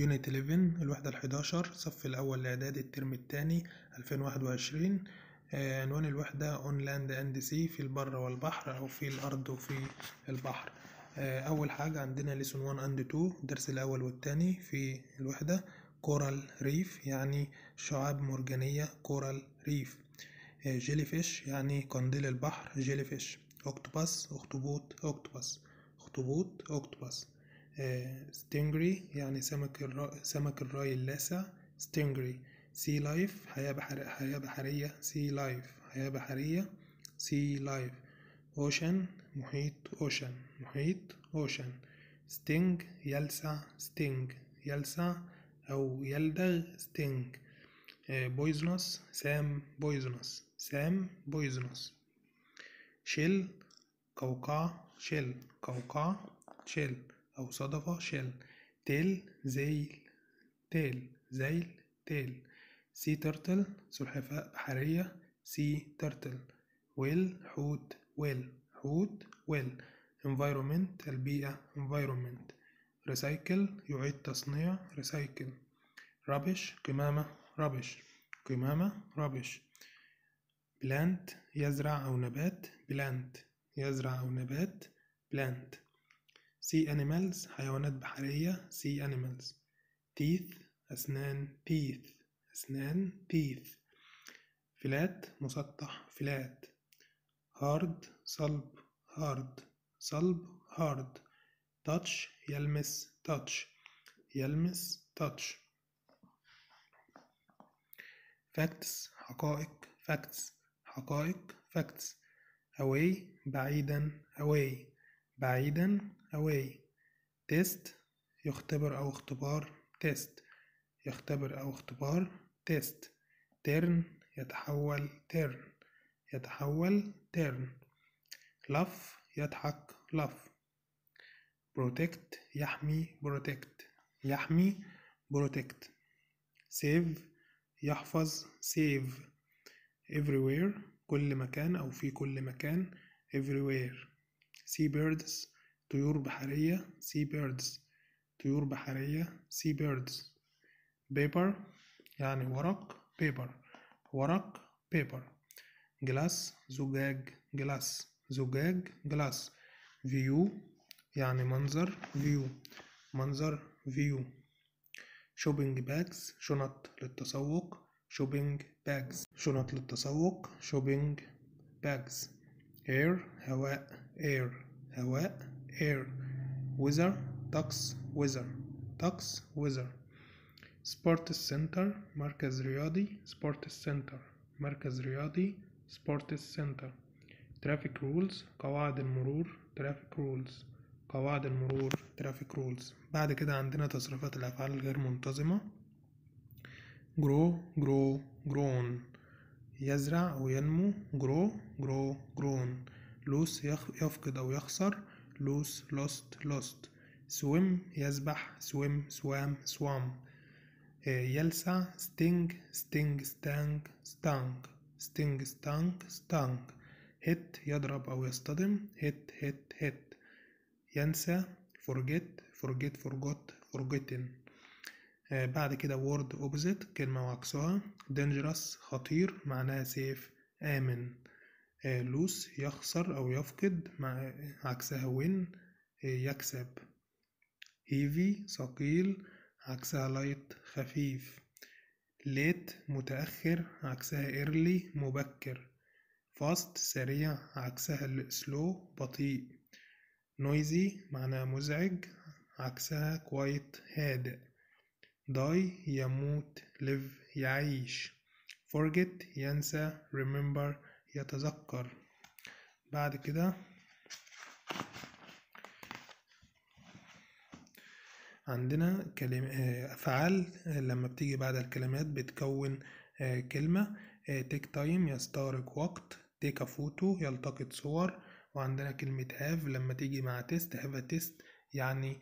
يونت 11 الوحدة الحداشر صف الأول لإعداد الترم الثاني 2021 آه، عنوان الوحدة On Land and Sea في البر والبحر أو في الأرض وفي البحر آه، أول حاجة عندنا Lesson 1 and 2 الدرس الأول والثاني في الوحدة Coral Reef يعني شعاب مرجانية Coral Reef آه، Jellyfish يعني قنديل البحر Jellyfish Octopus أكتوباس أخطبوط أكتوباس أخطبوط أكتوباس ستينجري يعني سمك الرا... سمك الراي اللاسع ستينجري سي لايف حياة بحر... حياة بحرية سي لايف حياة بحرية سي لايف اوشن محيط اوشن محيط اوشن ستينج يلسع ستينج يلسع او يلدغ ستينج بويزنس سام بويزنس سام بويزنس شيل قوقعة شيل قوقعة شيل أو صدفة شل تيل زيل تيل زيل تيل سي ترتل سلحفاة بحرية سي ترتل ويل حوت ويل حوت ويل environment البيئة environment recycle يعيد تصنيع recycle rubbish قمامة rubbish قمامة rubbish plant يزرع أو نبات plant يزرع أو نبات plant sea animals حيوانات بحرية sea animals teeth أسنان teeth أسنان teeth flat مسطح flat hard صلب hard صلب hard touch يلمس touch يلمس touch facts حقائق facts حقائق facts away بعيدا away بعيدا away test يختبر أو اختبار test يختبر أو اختبار test turn يتحول turn يتحول turn laugh يضحك laugh protect يحمي protect يحمي protect save يحفظ save everywhere كل مكان أو في كل مكان everywhere سي بيردز طيور بحرية سي بيردز طيور بحرية سي بيردز بيبر يعني ورق بيبر ورق بيبر جلاس زجاج جلاس زجاج جلاس فيو يعني منظر فيو منظر فيو شوبينج باجز شنط للتسوق شوبينج باجز شنط للتسوق شوبينج باجز اير هواء air هواء air weather طقس weather طقس weather sports سنتر مركز رياضي sports سنتر مركز رياضي sports سنتر ترافيك رولز قواعد المرور ترافيك رولز قواعد المرور ترافيك رولز بعد كده عندنا تصريفات الأفعال الغير منتظمة جرو جرو جرون يزرع وينمو جرو جرو جرون لوس يفقد أو يخسر لوس لوست لوست سويم يسبح سويم سوام سوام آه، يلسع ستينج ستينج ستانج ستانج ستينج ستانج ستانج هيت يضرب أو يصطدم هيت هيت هيت ينسى فورجيت فورجيت فورجوت فورجيتن بعد كده word اوبزيت كلمة وعكسها دينجرس خطير معناها سيف آمن آه، لوس يخسر أو يفقد مع عكسها win آه، يكسب heavy ثقيل عكسها light خفيف ليت متأخر عكسها early مبكر فاست سريع عكسها slow بطيء نويزي معناها مزعج عكسها quiet هادئ داي يموت ليف يعيش forget ينسى remember يتذكر بعد كده عندنا كلمة آه، أفعال لما بتيجي بعد الكلمات بتكون آه، كلمة تيك آه، تايم يستغرق وقت تيك فوتو يلتقط صور وعندنا كلمة هاف لما تيجي مع تيست هاف تيست يعني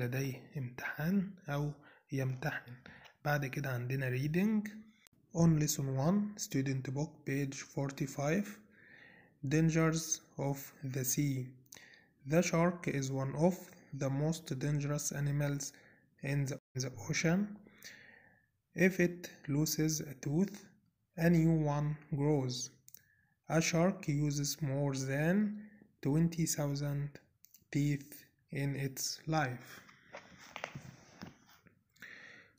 لديه امتحان أو يمتحن بعد كده عندنا ريدنج On lesson 1, student book, page 45 Dangers of the Sea. The shark is one of the most dangerous animals in the, in the ocean. If it loses a tooth, a new one grows. A shark uses more than 20,000 teeth in its life.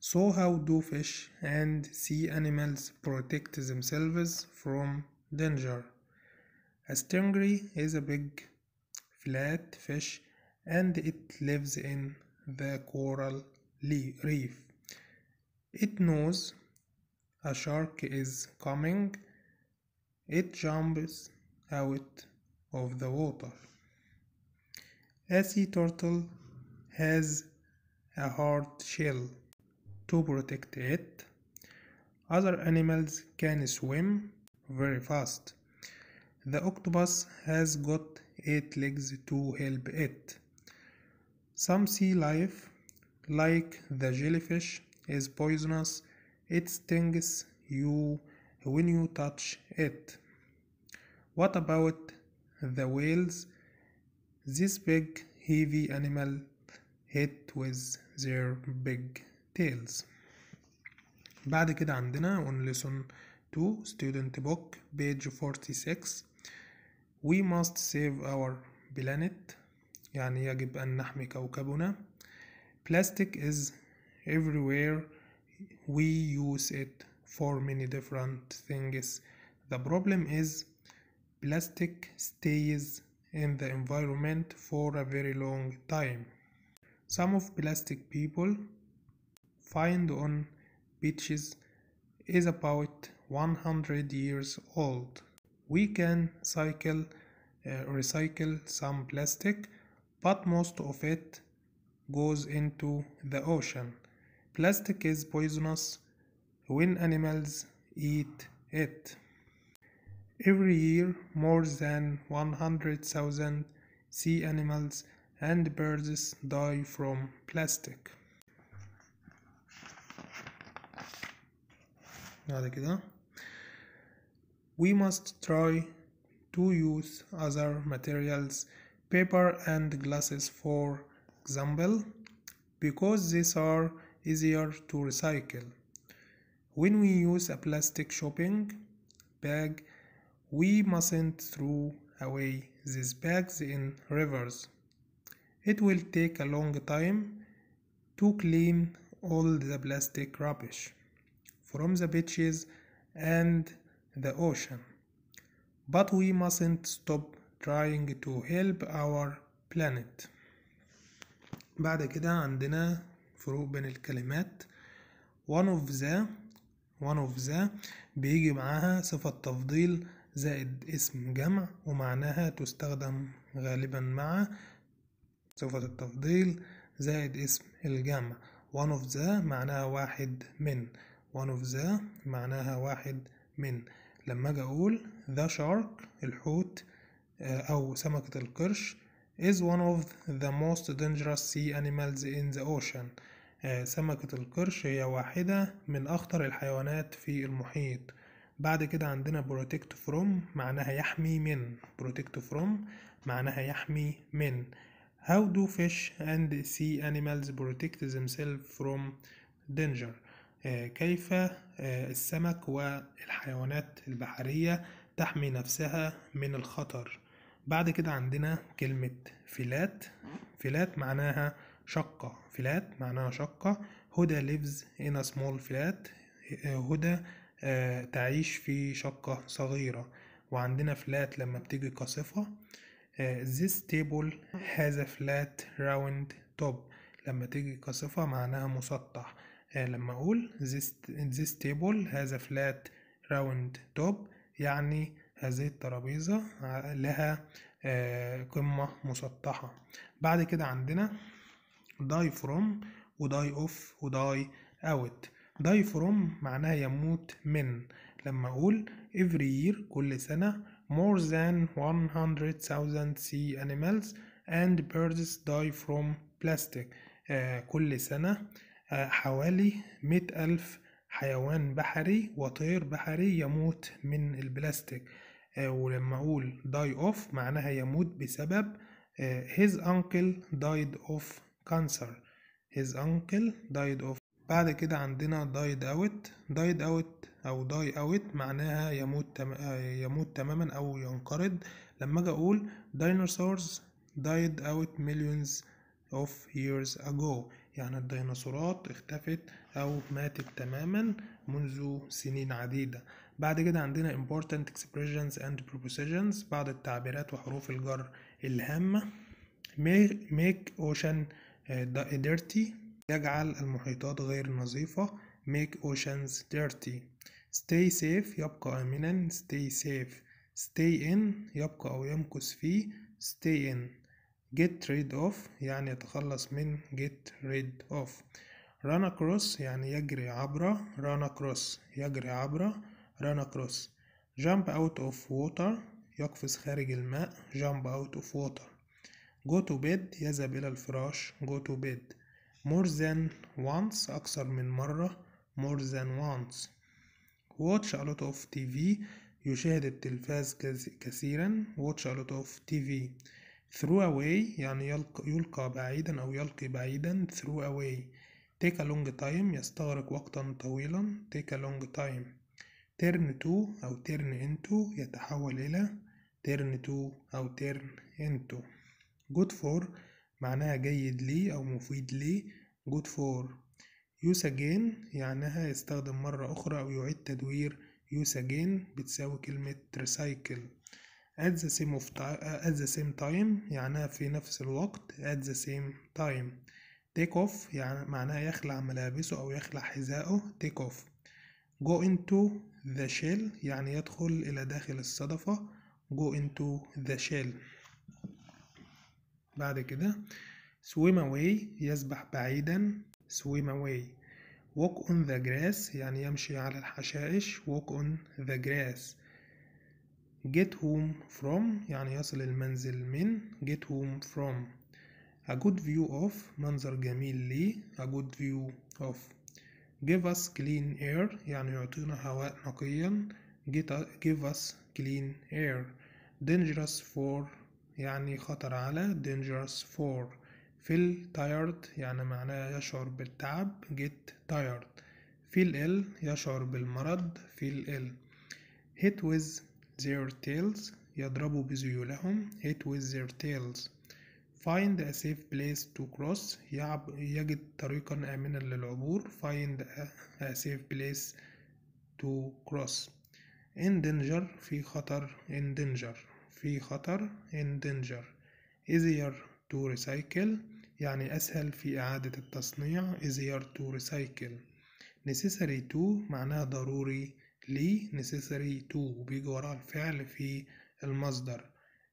So how do fish and sea animals protect themselves from danger. A stingray is a big flat fish and it lives in the coral reef. It knows a shark is coming. It jumps out of the water. A sea turtle has a hard shell to protect it. Other animals can swim very fast. The octopus has got eight legs to help it. Some sea life, like the jellyfish, is poisonous. It stings you when you touch it. What about the whales? This big, heavy animal hit with their big tales بعد كده on lesson 2 student book page 46 we must save our planet يعني يجب أن نحمي كوكبنا plastic is everywhere we use it for many different things the problem is plastic stays in the environment for a very long time some of plastic people find on beaches is about 100 years old. We can cycle, uh, recycle some plastic, but most of it goes into the ocean. Plastic is poisonous when animals eat it. Every year, more than 100,000 sea animals and birds die from plastic. we must try to use other materials paper and glasses for example because these are easier to recycle when we use a plastic shopping bag we mustn't throw away these bags in rivers it will take a long time to clean all the plastic rubbish from the beaches and the ocean. But we mustn't stop trying to help our planet. بعد كده عندنا فروق بين الكلمات one of the one of the بيجي معاها صفة تفضيل زائد اسم جمع ومعناها تستخدم غالبا مع صفة التفضيل زائد اسم الجمع one of the معناها واحد من one of the معناها واحد من لما اجي اقول the shark الحوت او سمكة القرش is one of the most dangerous sea animals in the ocean سمكة القرش هي واحدة من أخطر الحيوانات في المحيط بعد كده عندنا protect from معناها يحمي من protect from معناها يحمي من How do fish and sea animals protect themselves from danger آه، كيف آه، السمك والحيوانات البحرية تحمي نفسها من الخطر بعد كده عندنا كلمة فيلات فيلات معناها شقة فيلات معناها شقة هدى lives in a small flat آه، هدى تعيش في شقة صغيرة وعندنا فلات لما بتيجي قاصفة this table has a flat round top لما تيجي قاصفة معناها مسطح لما أقول this, table has a flat round top يعني هذه الترابيزة لها قمة مسطحة بعد كده عندنا die from و die off و die out die from معناها يموت من لما أقول every year كل سنة more than 100,000 sea animals and birds die from plastic آه كل سنة حوالي مئة ألف حيوان بحري وطير بحري يموت من البلاستيك آه، ولما أقول die of معناها يموت بسبب آه، his uncle died of cancer his uncle died of بعد كده عندنا died out died out أو die out معناها يموت تم... آه، يموت تماما أو ينقرض لما أجي أقول dinosaurs died out millions of years ago يعني الديناصورات اختفت أو ماتت تماما منذ سنين عديدة بعد كده عندنا important expressions and prepositions بعض التعبيرات وحروف الجر الهامة make ocean uh, dirty يجعل المحيطات غير نظيفة make oceans dirty stay safe يبقى آمنا stay safe stay in يبقى أو يمكث فيه stay in get rid of يعني يتخلص من get rid of run across يعني يجري عبر run across يجري عبر run across jump out of water يقفز خارج الماء jump out of water go to bed يذهب إلى الفراش go to bed more than once أكثر من مرة more than once watch a lot of TV يشاهد التلفاز كثيرا watch a lot of TV throw away يعني يلقى, يلقى بعيدا أو يلقي بعيدا throw away take a long time يستغرق وقتا طويلا take a long time turn to أو turn into يتحول إلى turn to أو turn into good for معناها جيد لي أو مفيد لي good for use again يعنيها يستخدم مرة أخرى أو يعيد تدوير use again بتساوي كلمة recycle at the same of time at the same time يعني في نفس الوقت at the same time take off يعني معناها يخلع ملابسه أو يخلع حذائه take off go into the shell يعني يدخل إلى داخل الصدفة go into the shell بعد كده swim away يسبح بعيدا swim away walk on the grass يعني يمشي على الحشائش walk on the grass get home from يعني يصل المنزل من get home from a good view of منظر جميل لي a good view of give us clean air يعني يعطينا هواء نقيا get a, give us clean air dangerous for يعني خطر على dangerous for feel tired يعني معناه يشعر بالتعب get tired feel ill يشعر بالمرض feel ill hit with their tails يضربوا بذيولهم hit with their tails find a safe place to cross يعب يجد طريقا آمنا للعبور find a, a safe place to cross in danger في خطر in danger في خطر in danger easier to recycle يعني أسهل في إعادة التصنيع easier to recycle necessary to معناها ضروري لي necessary to بيجي وراها الفعل في المصدر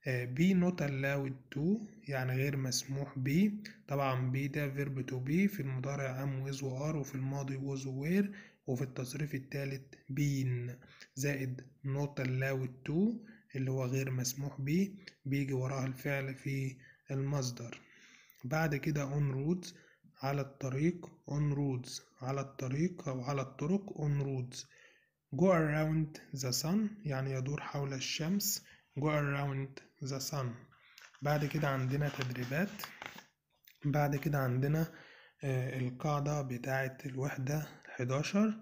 بي آه، نوت allowed تو يعني غير مسموح بي طبعا بي ده فيرب تو بي في المضارع ام ويز وار وفي الماضي ويز وير وفي التصريف الثالث بين زائد نوت allowed تو اللي هو غير مسموح بي بيجي وراها الفعل في المصدر بعد كده اون رودز على الطريق اون رودز على الطريق أو على الطرق اون رودز go around the sun يعني يدور حول الشمس go around the sun بعد كده عندنا تدريبات بعد كده عندنا آه، القاعدة بتاعة الوحدة 11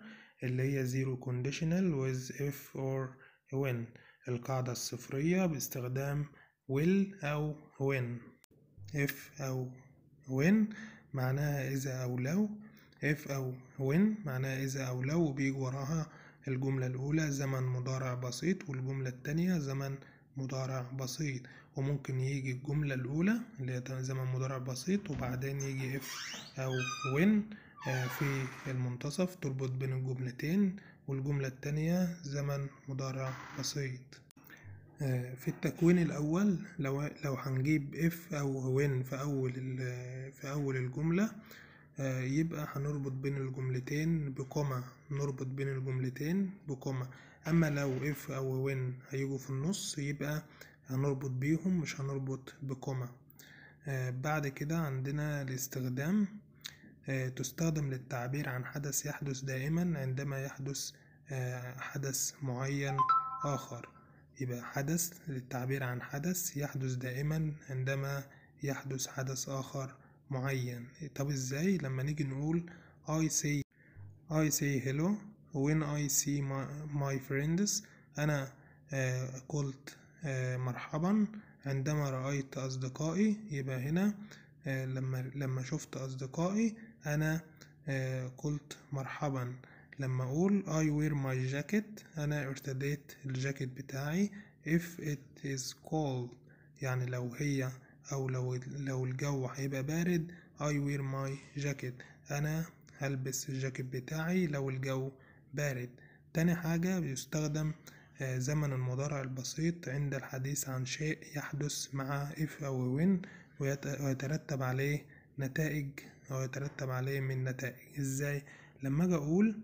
اللي هي zero conditional with if or when القاعدة الصفرية باستخدام will أو when if أو when معناها إذا أو لو if أو when معناها إذا أو لو وبيجي وراها الجملة الأولى زمن مضارع بسيط والجملة التانية زمن مضارع بسيط وممكن يجي الجملة الأولى اللي هي زمن مضارع بسيط وبعدين يجي إف أو وين آه، في المنتصف تربط بين الجملتين والجملة التانية زمن مضارع بسيط آه، في التكوين الأول لو لو هنجيب إف أو وين في أول في أول الجملة آه، يبقى هنربط بين الجملتين بكومة نربط بين الجملتين بكومة اما لو if او when هيجوا في النص يبقى هنربط بيهم مش هنربط بكومة آه، بعد كده عندنا الاستخدام آه، تستخدم للتعبير عن حدث يحدث دائما عندما يحدث حدث معين آخر يبقى حدث للتعبير عن حدث يحدث دائما عندما يحدث حدث آخر معين طب ازاي لما نيجي نقول I say I say hello when I see my, my friends أنا آه قلت آه مرحبا عندما رأيت أصدقائي يبقى هنا آه لما لما شفت أصدقائي أنا آه قلت مرحبا لما أقول I wear my jacket أنا ارتديت الجاكيت بتاعي if it is cold يعني لو هي أو لو لو الجو هيبقى بارد I wear my jacket أنا هلبس الجاكيت بتاعي لو الجو بارد تاني حاجة بيستخدم آه، زمن المضارع البسيط عند الحديث عن شيء يحدث مع if أو when ويترتب عليه نتائج أو يترتب عليه من نتائج إزاي لما أجي أقول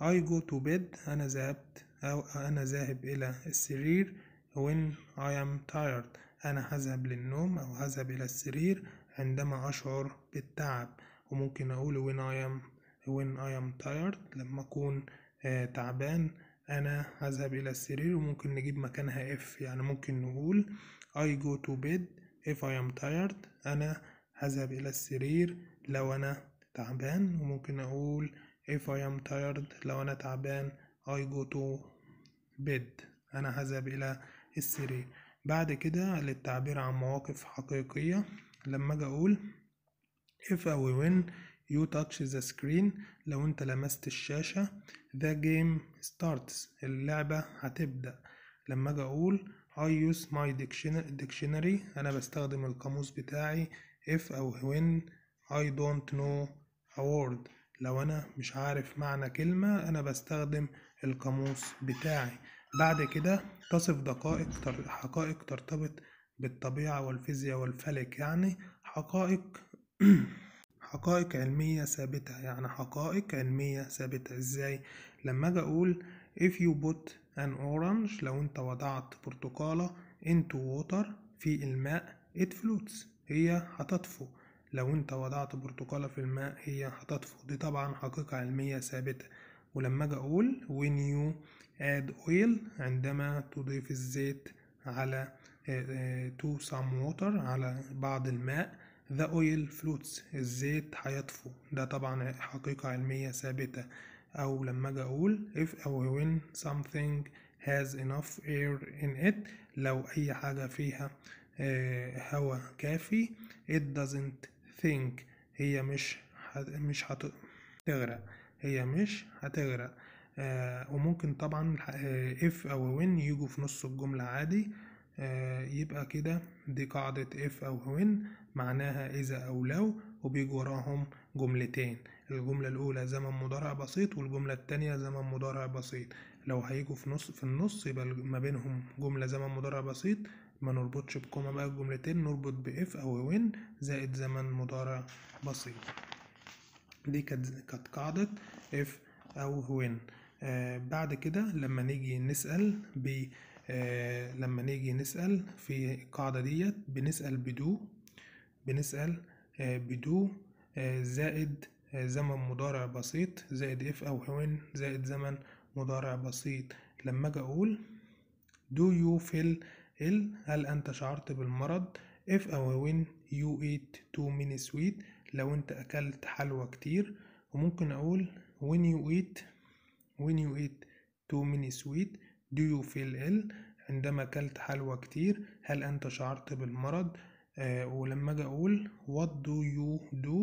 I go to bed أنا ذهبت أو أنا ذاهب إلى السرير when I am tired أنا هذهب للنوم أو هذهب إلى السرير عندما أشعر بالتعب وممكن أقول when I am when I am tired لما أكون آه، تعبان أنا هذهب إلى السرير وممكن نجيب مكانها if يعني ممكن نقول I go to bed if I am tired أنا هذهب إلى السرير لو أنا تعبان وممكن أقول if I am tired لو أنا تعبان I go to bed أنا هذهب إلى السرير بعد كده للتعبير عن مواقف حقيقية لما أجي أقول if أو when you touch the screen لو أنت لمست الشاشة the game starts اللعبة هتبدأ لما أجي أقول I use my dictionary أنا بستخدم القاموس بتاعي if أو when I don't know a word لو أنا مش عارف معنى كلمة أنا بستخدم القاموس بتاعي بعد كده تصف دقائق تر... حقائق ترتبط بالطبيعة والفيزياء والفلك يعني حقائق حقائق علمية ثابتة يعني حقائق علمية ثابتة ازاي لما اجي اقول if you put an orange لو انت وضعت برتقالة into water في الماء it floats هي هتطفو لو انت وضعت برتقالة في الماء هي هتطفو دي طبعا حقيقة علمية ثابتة ولما اجي اقول when you add oil عندما تضيف الزيت على آه، آه، to some water على بعض الماء the oil floats الزيت هيطفو ده طبعا حقيقة علمية ثابتة أو لما أجي أقول if أو when something has enough air in it لو أي حاجة فيها آه، هواء كافي it doesn't think هي مش هت... مش هتغرق هي مش هتغرق آه، وممكن طبعا اف آه، او وين يجوا في نص الجملة عادي آه، يبقى كده دي قاعدة if أو when معناها إذا أو لو وبيجوا وراهم جملتين الجملة الأولى زمن مضارع بسيط والجملة التانية زمن مضارع بسيط لو هيجوا في نص في النص يبقى ما بينهم جملة زمن مضارع بسيط ما نربطش بكوما بقى الجملتين نربط بإف أو when زائد زمن مضارع بسيط دي كانت قاعدة if أو when آه، بعد كده لما نيجي نسأل ب آه، لما نيجي نسأل في القاعدة ديت بنسأل بدو بنسأل آه، بدو زائد زمن مضارع بسيط زائد اف او وين زائد زمن مضارع بسيط لما اجي اقول do you feel ill هل انت شعرت بالمرض if او when you eat too many sweet لو انت اكلت حلوى كتير وممكن اقول when you eat when you eat too many sweet do you feel ill عندما أكلت حلوى كتير هل أنت شعرت بالمرض آه ولما أجي أقول what do you do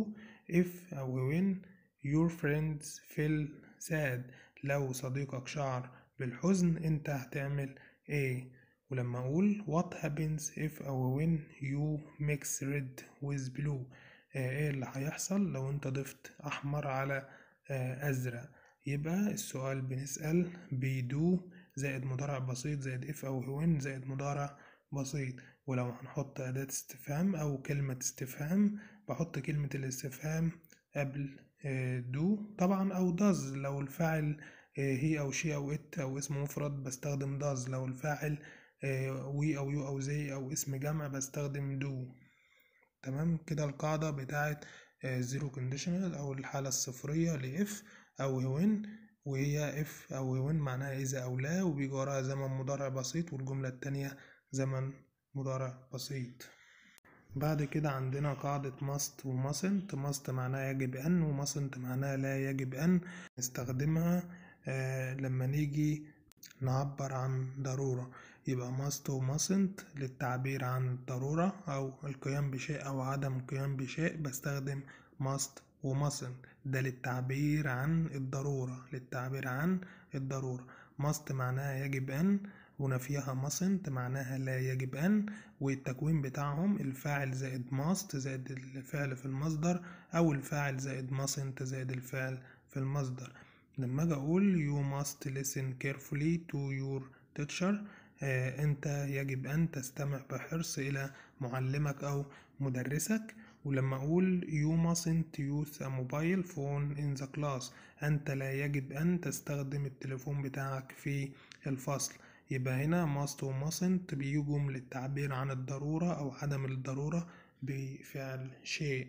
if أو when your friends feel sad لو صديقك شعر بالحزن أنت هتعمل إيه ولما أقول what happens if أو when you mix red with blue آه إيه اللي هيحصل لو أنت ضفت أحمر على آه أزرق يبقى السؤال بنسأل بيدو زائد مضارع بسيط زائد اف او هون زائد مضارع بسيط ولو هنحط أداة استفهام أو كلمة استفهام بحط كلمة الاستفهام قبل دو آه، طبعا أو داز لو الفاعل هي آه، أو شي أو إت أو اسم مفرد بستخدم داز لو الفاعل وي آه، أو يو أو زي أو اسم جمع بستخدم دو تمام كده القاعدة بتاعت زيرو كونديشنال أو الحالة الصفرية لإف أو يوين وهي إف أو يوين معناها إذا أو لا وبيجي وراها زمن مضارع بسيط والجملة التانية زمن مضارع بسيط بعد كده عندنا قاعدة must و mustn't must معناها يجب أن و mustn't معناها لا يجب أن نستخدمها آه لما نيجي نعبر عن ضرورة يبقى must و mustn't للتعبير عن الضرورة أو القيام بشيء أو عدم القيام بشيء بستخدم must و mustn't ده للتعبير عن الضرورة للتعبير عن الضرورة must معناها يجب أن ونفيها mustn't معناها لا يجب أن والتكوين بتاعهم الفاعل زائد must زائد الفعل في المصدر أو الفاعل زائد mustn't زائد الفعل في المصدر لما أجي أقول you must listen carefully to your teacher آه أنت يجب أن تستمع بحرص إلى معلمك أو مدرسك ولما أقول you mustn't use a mobile phone in the class أنت لا يجب أن تستخدم التليفون بتاعك في الفصل يبقى هنا must و mustn't بيجوا للتعبير عن الضرورة أو عدم الضرورة بفعل شيء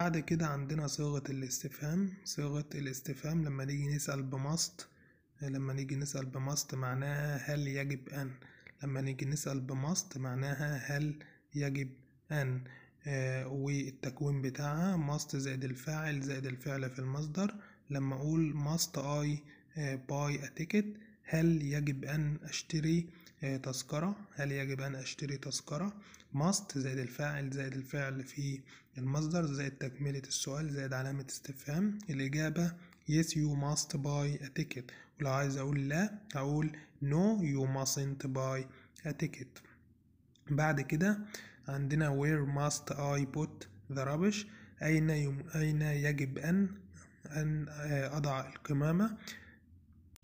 بعد كده عندنا صيغة الاستفهام صيغة الاستفهام لما نيجي نسأل بماست لما نيجي نسأل بماست معناها هل يجب أن لما نيجي نسأل بماست معناها هل يجب أن آه، والتكوين بتاعها must زائد الفاعل زائد الفعل في المصدر لما أقول must I آه، buy a ticket هل يجب أن أشتري آه، تذكرة هل يجب أن أشتري تذكرة must زائد الفاعل زائد الفعل في المصدر زائد تكملة السؤال زائد علامة استفهام الإجابة yes you must buy a ticket ولو عايز أقول لا أقول no you mustn't buy a ticket بعد كده عندنا where must I put the rubbish أين يم... أين يجب أن أن أضع القمامة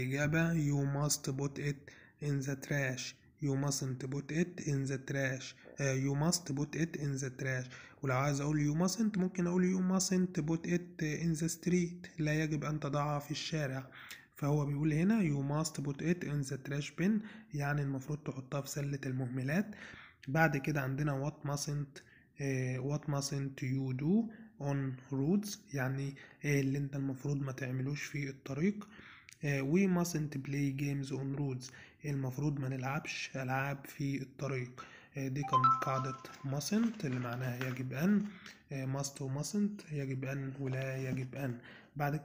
الإجابة you must put it in the trash you mustn't put it in the trash uh, you must put it in the trash ولو عايز اقول you mustn't ممكن اقول you mustn't put it in the street لا يجب ان تضعها في الشارع فهو بيقول هنا you must put it in the trash bin يعني المفروض تحطها في سلة المهملات بعد كده عندنا what mustn't آه، what mustn't you do on roads يعني ايه اللي انت المفروض ما تعملوش في الطريق آه، we mustn't play games on roads إيه المفروض ما نلعبش ألعاب في الطريق آه، دي كانت قاعدة mustn't اللي معناها يجب أن must و mustn't يجب أن ولا يجب أن بعد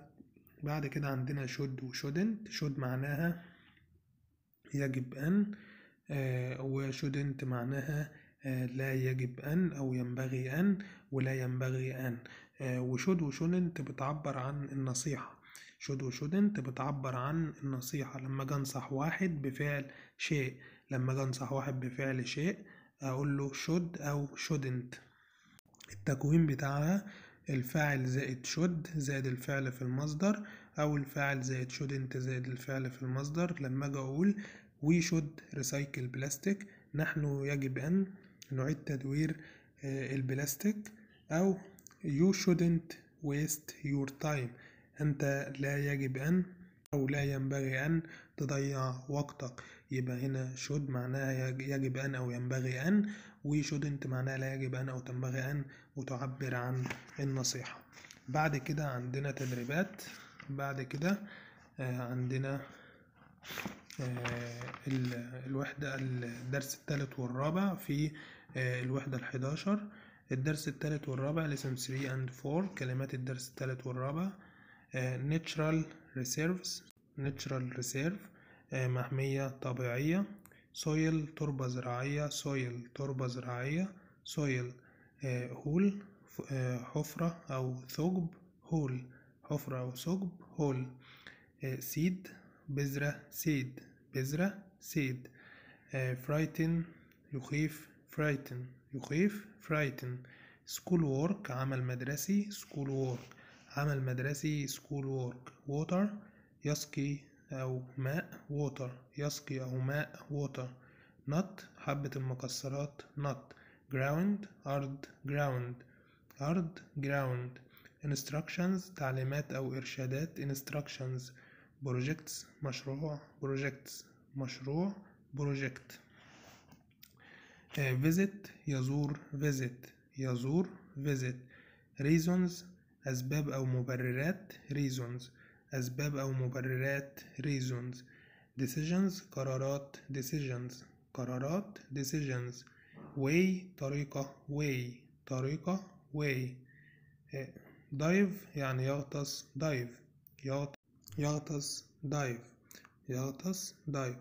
بعد كده عندنا should و shouldn't should معناها يجب أن آه، وشودنت معناها آه، لا يجب أن أو ينبغي أن ولا ينبغي أن آه، وشود وشودنت بتعبر عن النصيحة شود وشودنت بتعبر عن النصيحة لما أجي أنصح واحد بفعل شيء لما أجي أنصح واحد بفعل شيء أقول له شود أو شودنت التكوين بتاعها الفاعل زائد شود زائد الفعل في المصدر أو الفاعل زائد شودنت زائد الفعل في المصدر لما أجي أقول وي شود ريسايكل بلاستيك نحن يجب أن نعيد تدوير آه، البلاستيك أو يو shouldn't ويست يور تايم أنت لا يجب أن أو لا ينبغي أن تضيع وقتك يبقى هنا should معناها يجب أن أو ينبغي أن وي shouldn't معناها لا يجب أن أو تنبغي أن وتعبر عن النصيحة بعد كده عندنا تدريبات بعد كده آه، عندنا آه، الوحدة الدرس الثالث والرابع في آه، الوحدة الحداشر الدرس الثالث والرابع لسن 3 and 4 كلمات الدرس الثالث والرابع آه، natural reserves natural reserve محمية طبيعية soil تربة زراعية soil تربة زراعية soil هول حفرة أو ثقب هول حفرة أو ثقب هول سيد بذرة سيد بذرة سيد فرايتن آه، يخيف فرايتن يخيف فرايتن سكول وورك عمل مدرسي سكول وورك عمل مدرسي سكول وورك ووتر يسقي أو ماء ووتر يسقي أو ماء ووتر نط حبة المكسرات نط جراوند أرض جراوند أرض جراوند instructions تعليمات أو إرشادات instructions بروجكتس مشروع بروجكتس مشروع بروجكت فيزيت آه، يزور فيزيت يزور فيزيت ريزونز أسباب أو مبررات ريزونز أسباب أو مبررات ريزونز decisions قرارات decisions قرارات decisions way طريقة way طريقة way آه، dive يعني يغطس dive يغطس يغطس دايف يغطس دايف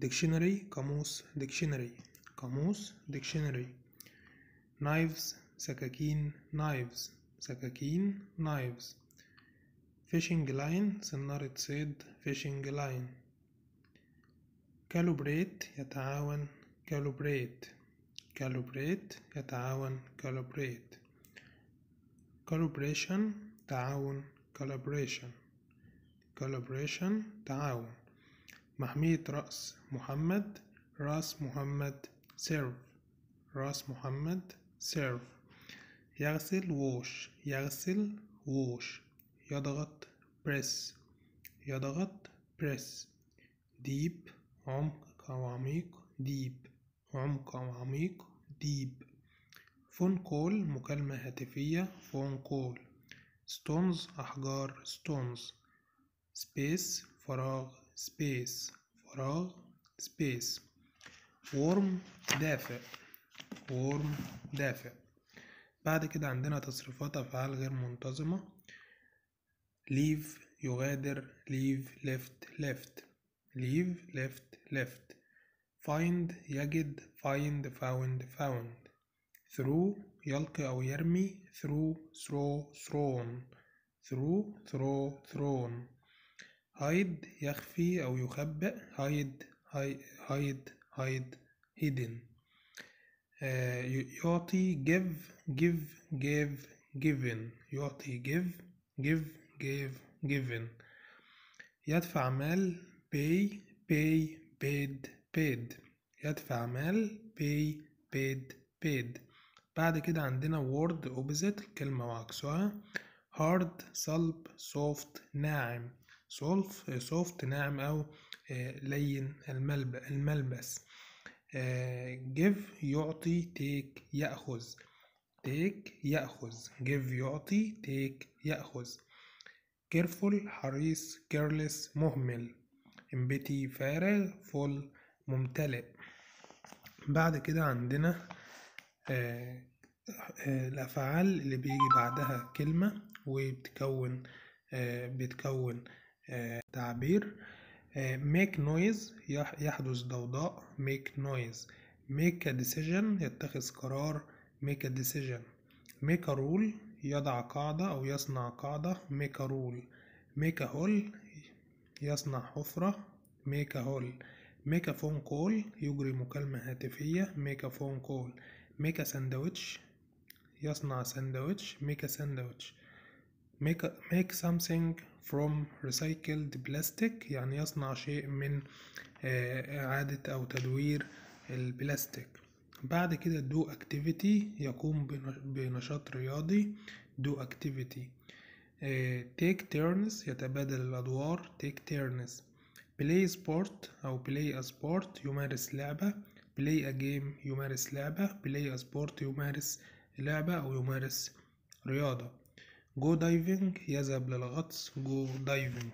ديكشنري قاموس ديكشنري قاموس ديكشنري نايفز سكاكين نايفز سكاكين نايفز فيشنج لاين صنارة صيد فيشنج لاين كالوبريت يتعاون كالوبريت كالوبريت يتعاون كالوبريت كالوبريشن تعاون كالوبريشن collaboration تعاون محمية رأس محمد راس محمد serve راس محمد serve يغسل wash يغسل wash يضغط press يضغط press deep عمق أو عميق deep عمق أو عميق deep phone call مكالمة هاتفية phone call stones أحجار stones سبيس فراغ سبيس فراغ سبيس وورم دافئ وورم دافئ بعد كده عندنا تصريفات أفعال غير منتظمة ليف يغادر ليف ليفت ليفت ليف ليفت ليفت find يجد find found found through يلقي أو يرمي through throw thrown through throw thrown هايد يخفي أو يخبئ هايد هايد هايد هيدن آه، يعطي جيف جيف جيف جيفن يعطي جيف جيف جيف جيفن يدفع مال باي باي بيد بيد يدفع مال باي بيد بيد بعد كده عندنا word اوبزيت الكلمة وعكسها هارد صلب صوفت ناعم سولف سوفت ناعم أو آه، لين الملبس جيف آه، يعطي تيك يأخذ تيك يأخذ جيف يعطي تيك يأخذ كيرفول حريص كيرلس مهمل امبتي فارغ فول ممتلئ بعد كده عندنا آه، الأفعال اللي بيجي بعدها كلمة وبتكون بتكون تعبير make noise يحدث ضوضاء make noise make a decision يتخذ قرار make a decision make a rule يضع قاعدة أو يصنع قاعدة make a rule make a hole يصنع حفرة make a hole make a phone call يجري مكالمة هاتفية make a phone call make a sandwich يصنع sandwich make a sandwich make, a, make something from recycled plastic يعني يصنع شيء من آه، إعادة أو تدوير البلاستيك بعد كده do activity يقوم بنشاط رياضي do activity آه، take turns يتبادل الأدوار take turns play sport أو play a sport يمارس لعبة play a game يمارس لعبة play a sport يمارس لعبة أو يمارس رياضة جو دايفنج يذهب للغطس جو دايفنج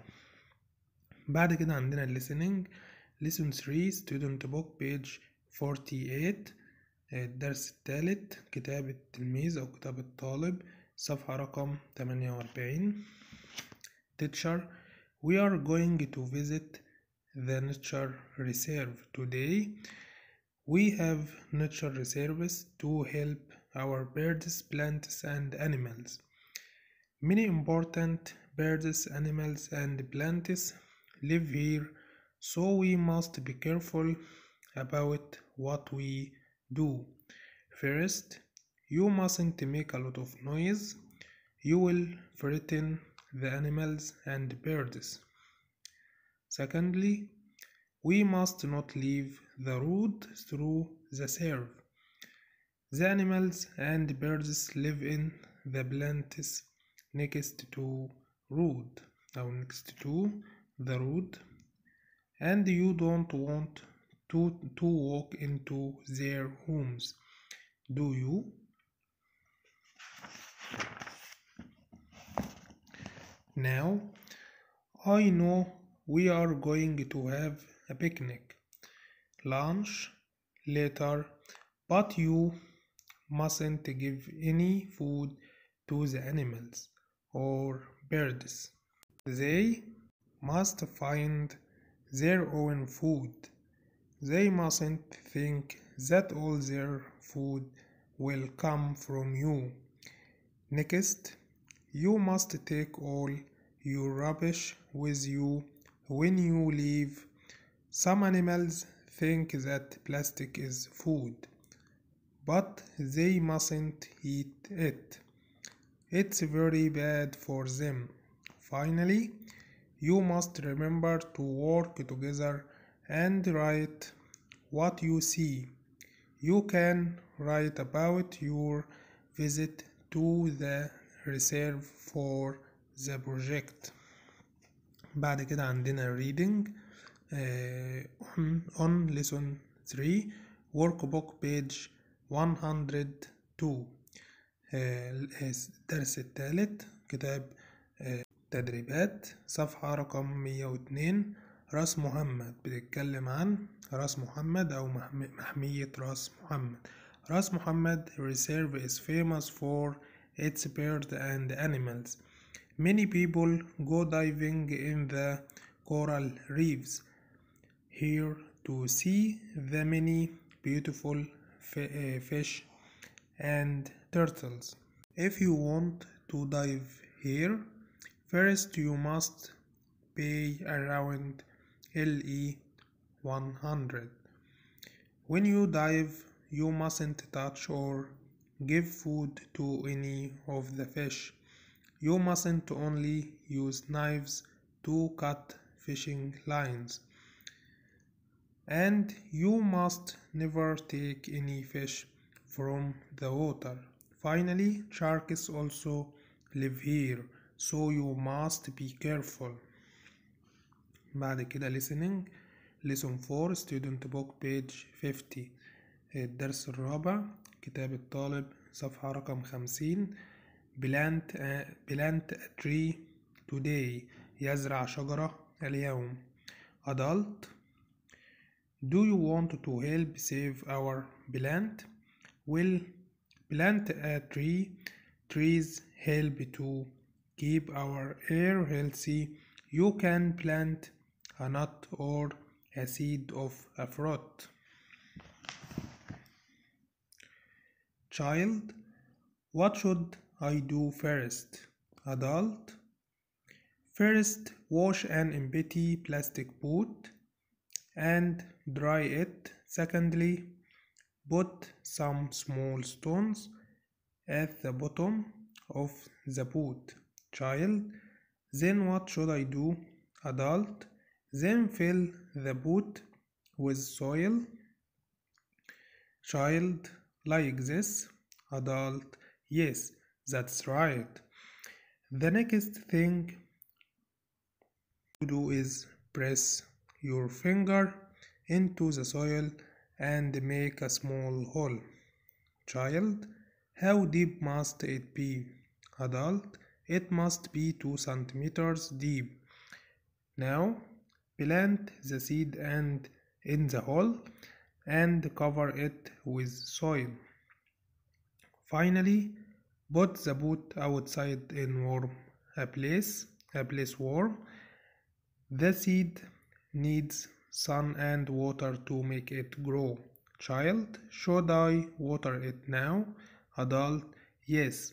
بعد كده عندنا listening listen 3 student book page 48 الدرس الثالث كتاب التلميذ أو كتاب الطالب صفحة رقم 48 teacher we are going to visit the nature reserve today we have nature reserves to help our birds plants and animals Many important birds, animals and plants live here so we must be careful about what we do. First, you mustn't make a lot of noise. You will frighten the animals and birds. Secondly, we must not leave the road through the serve. The animals and birds live in the plants next to root now next to the root and you don't want to to walk into their homes do you now i know we are going to have a picnic lunch later but you mustn't give any food to the animals or birds. They must find their own food. They mustn't think that all their food will come from you. Next, you must take all your rubbish with you when you leave. Some animals think that plastic is food, but they mustn't eat it. It's very bad for them. Finally, you must remember to work together and write what you see. You can write about your visit to the reserve for the project. بعد كده عندنا reading uh, on, on lesson 3 workbook page 102 الدرس الثالث كتاب تدريبات صفحة رقم 102 راس محمد بتتكلم عن راس محمد أو محمية راس محمد راس محمد Reserve is famous for its birds and animals Many people go diving in the coral reefs here to see the many beautiful fish and turtles. If you want to dive here, first you must pay around LE 100. When you dive, you mustn't touch or give food to any of the fish. You mustn't only use knives to cut fishing lines. And you must never take any fish from the water. Finally, sharks also live here, so you must be careful. بعد كده listening lesson 4 student book page 50 الدرس الرابع كتاب الطالب صفحة رقم 50 plant a, plant a tree today يزرع شجرة اليوم adult do you want to help save our plant will plant a tree trees help to keep our air healthy you can plant a nut or a seed of a fruit child what should i do first adult first wash an empty plastic boot and dry it secondly put some small stones at the bottom of the boat child then what should i do adult then fill the boat with soil child like this adult yes that's right the next thing to do is press your finger into the soil and make a small hole. Child, how deep must it be? Adult, it must be 2 centimeters deep. Now, plant the seed and in the hole and cover it with soil. Finally, put the boot outside in warm a place, a place warm. The seed needs sun and water to make it grow. Child, should I water it now? Adult, yes,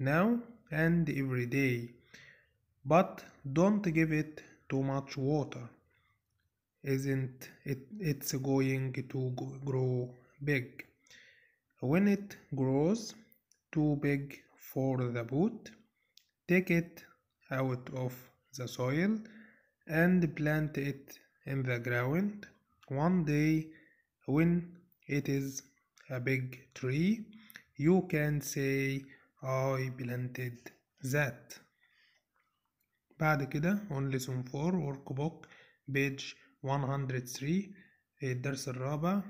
now and every day. But don't give it too much water. Isn't it it's going to grow big? When it grows too big for the boot, take it out of the soil and plant it in the ground one day when it is a big tree you can say I planted that بعد كده on lesson 4 workbook page 103 الدرس الرابع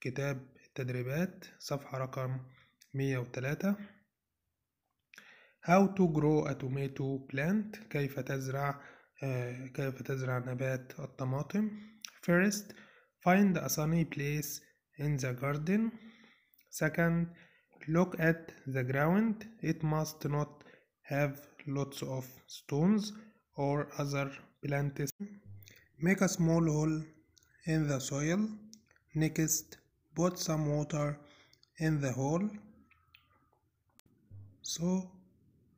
كتاب التدريبات صفحة رقم 103 How to grow a tomato plant كيف تزرع كيف تزرع نبات الطماطم First, find a sunny place in the garden. Second, look at the ground. It must not have lots of stones or other plants. Make a small hole in the soil. Next, put some water in the hole so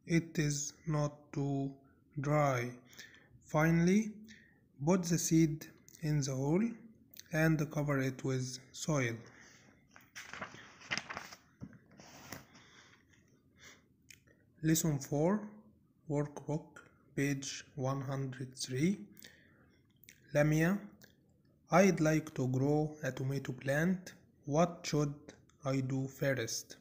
it is not too dry. Finally, put the seed in the hole and cover it with soil. Lesson 4 Workbook page 103 Lamia I'd like to grow a tomato plant. What should I do first?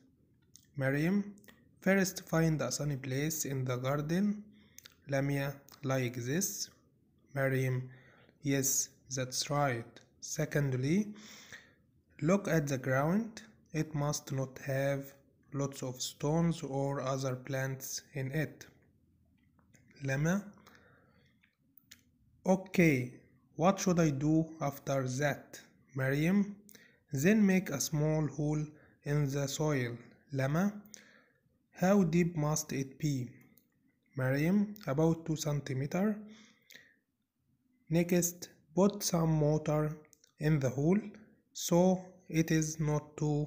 Mariam First find a sunny place in the garden Lamia like this? Mariam, yes, that's right. Secondly, look at the ground. It must not have lots of stones or other plants in it. Lama, okay, what should I do after that? Mariam, then make a small hole in the soil. Lama, how deep must it be? marine about 2 cm. Next put some mortar in the hole so it is not too